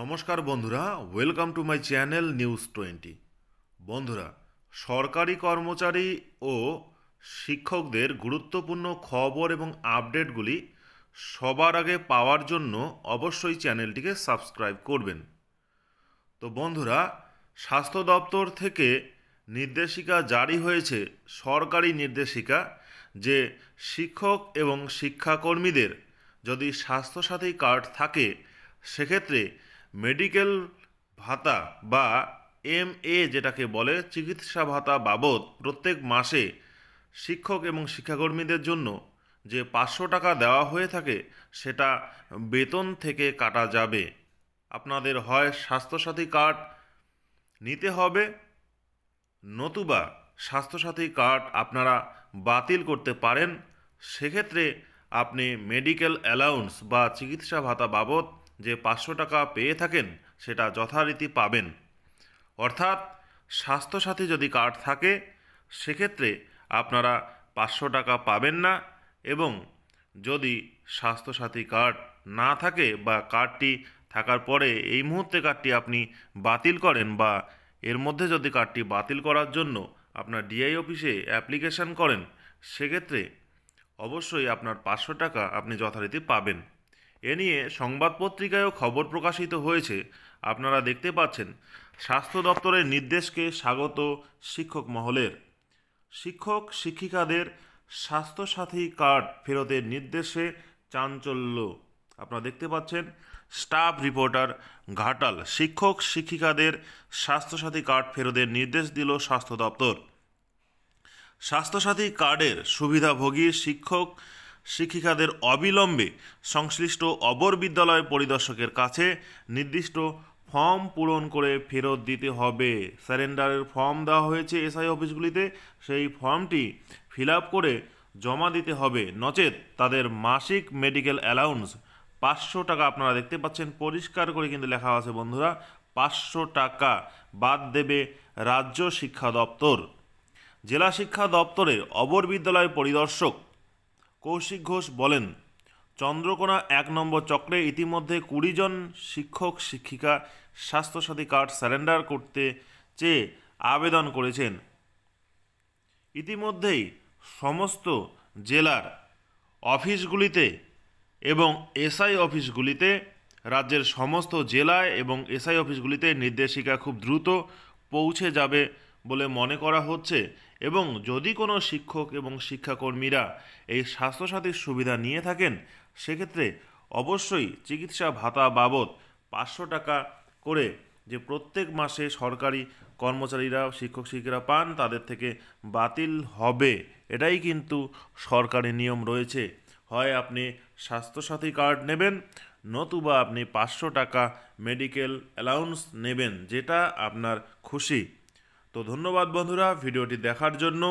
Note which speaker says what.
Speaker 1: নমস্কার বন্ধুরা welcome to my channel news twenty বন্ধুরা সরকারি কর্মচারী ও শিক্ষকদের গুরুত্বপূর্ণ খবর এবং আপডেটগুলি সবার আগে পাওয়ার জন্য অবশ্যই চ্যানেলটিকে সাবস্ক্রাইব করবেন তো বন্ধুরা স্বাস্থ্য দপ্তর থেকে নির্দেশিকা জারি হয়েছে সরকারি নির্দেশিকা যে শিক্ষক এবং শিক্ষাকর্মীদের যদি স্বাস্থ্যসাথী কার্ড থাকে সেক্ষেত্রে মেডিকেল ভাতা বা এম এ যেটাকে বলে চিকিৎসা ভাতা বাবদ প্রত্যেক মাসে শিক্ষক এবং শিক্ষাকর্মীদের জন্য যে পাঁচশো টাকা দেওয়া হয়ে থাকে সেটা বেতন থেকে কাটা যাবে আপনাদের হয় স্বাস্থ্যসাথী কার্ড নিতে হবে নতুবা স্বাস্থ্যসাথী কার্ড আপনারা বাতিল করতে পারেন সেক্ষেত্রে আপনি মেডিকেল অ্যালাউন্স বা চিকিৎসা ভাতা বাবদ যে পাঁচশো টাকা পেয়ে থাকেন সেটা যথারীতি পাবেন অর্থাৎ স্বাস্থ্যসাথী যদি কার্ড থাকে সেক্ষেত্রে আপনারা পাঁচশো টাকা পাবেন না এবং যদি স্বাস্থ্যসাথী কার্ড না থাকে বা কার্ডটি থাকার পরে এই মুহূর্তে কার্ডটি আপনি বাতিল করেন বা এর মধ্যে যদি কার্ডটি বাতিল করার জন্য আপনার ডিআই অফিসে অ্যাপ্লিকেশান করেন সেক্ষেত্রে অবশ্যই আপনার পাঁচশো টাকা আপনি যথারীতি পাবেন এ নিয়ে সংবাদ পত্রিকায়ও খবর প্রকাশিত হয়েছে আপনারা দেখতে পাচ্ছেন স্বাস্থ্য দপ্তরের নির্দেশকে স্বাগত শিক্ষক মহলের শিক্ষক শিক্ষিকাদের স্বাস্থ্যসাথী কার্ড ফেরতের নির্দেশে চাঞ্চল্য আপনারা দেখতে পাচ্ছেন স্টাফ রিপোর্টার ঘাটাল শিক্ষক শিক্ষিকাদের স্বাস্থ্যসাথী কার্ড ফেরতের নির্দেশ দিল স্বাস্থ্য দপ্তর স্বাস্থ্যসাথী কার্ডের সুবিধাভোগী শিক্ষক শিক্ষিকাদের অবিলম্বে সংশ্লিষ্ট অবর বিদ্যালয় পরিদর্শকের কাছে নির্দিষ্ট ফর্ম পূরণ করে ফেরত দিতে হবে স্যারেন্ডারের ফর্ম দেওয়া হয়েছে এসআই অফিসগুলিতে সেই ফর্মটি ফিল করে জমা দিতে হবে নচেত তাদের মাসিক মেডিকেল অ্যালাউন্স পাঁচশো টাকা আপনারা দেখতে পাচ্ছেন পরিষ্কার করে কিন্তু লেখা আছে বন্ধুরা পাঁচশো টাকা বাদ দেবে রাজ্য শিক্ষা দপ্তর জেলা শিক্ষা দপ্তরের অবর বিদ্যালয় পরিদর্শক কৌশিক ঘোষ বলেন চন্দ্রকোনা এক নম্বর চক্রে ইতিমধ্যে কুড়ি জন শিক্ষক শিক্ষিকা স্বাস্থ্যসাথী কার্ড স্যারেন্ডার করতে চেয়ে আবেদন করেছেন ইতিমধ্যেই সমস্ত জেলার অফিসগুলিতে এবং এসআই অফিসগুলিতে রাজ্যের সমস্ত জেলায় এবং এসআই অফিসগুলিতে নির্দেশিকা খুব দ্রুত পৌঁছে যাবে বলে মনে করা হচ্ছে এবং যদি কোনো শিক্ষক এবং শিক্ষাকর্মীরা এই স্বাস্থ্যসাথীর সুবিধা নিয়ে থাকেন সেক্ষেত্রে অবশ্যই চিকিৎসা ভাতা বাবদ পাঁচশো টাকা করে যে প্রত্যেক মাসে সরকারি কর্মচারীরা শিক্ষক শিক্ষিকারা পান তাদের থেকে বাতিল হবে এটাই কিন্তু সরকারি নিয়ম রয়েছে হয় আপনি স্বাস্থ্যসাথী কার্ড নেবেন নতুবা আপনি পাঁচশো টাকা মেডিকেল অ্যালাউন্স নেবেন যেটা আপনার খুশি তো ধন্যবাদ বন্ধুরা ভিডিওটি দেখার জন্য